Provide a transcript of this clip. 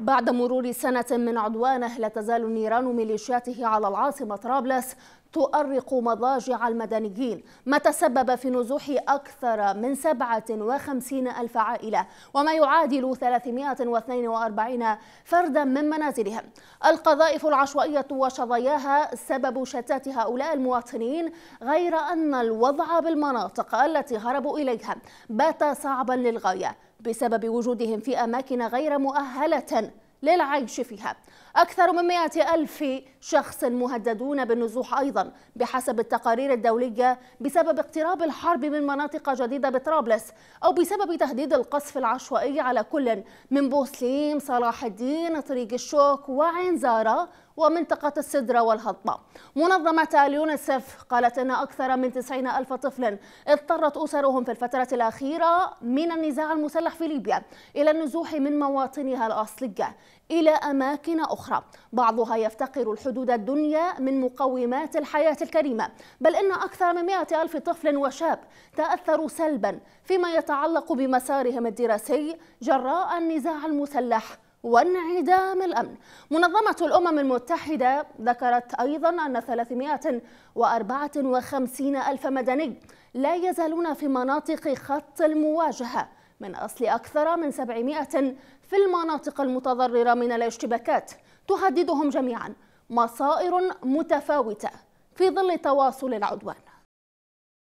بعد مرور سنة من عدوانه لا تزال نيران ميليشياته على العاصمة طرابلس تؤرق مضاجع المدنيين ما تسبب في نزوح أكثر من 57 ألف عائلة وما يعادل 342 فردا من منازلهم القذائف العشوائية وشظاياها سبب شتات هؤلاء المواطنين غير أن الوضع بالمناطق التي هربوا إليها بات صعبا للغاية بسبب وجودهم في أماكن غير مؤهلة للعيش فيها أكثر من 100 ألف شخص مهددون بالنزوح أيضا بحسب التقارير الدولية بسبب اقتراب الحرب من مناطق جديدة بطرابلس أو بسبب تهديد القصف العشوائي على كل من بوسليم صلاح الدين طريق الشوك وعنزارة ومنطقة السدرة والهضبة منظمة اليونسف قالت أن أكثر من 90 ألف طفل اضطرت أسرهم في الفترة الأخيرة من النزاع المسلح في ليبيا إلى النزوح من مواطنها الأصلية إلى أماكن أخرى بعضها يفتقر الحدود الدنيا من مقومات الحياة الكريمة بل إن أكثر من 100 ألف طفل وشاب تأثروا سلبا فيما يتعلق بمسارهم الدراسي جراء النزاع المسلح وانعدام الأمن منظمة الأمم المتحدة ذكرت أيضا أن 354 ألف مدني لا يزالون في مناطق خط المواجهة من أصل أكثر من 700 في المناطق المتضررة من الاشتباكات تهددهم جميعا مصائر متفاوتة في ظل تواصل العدوان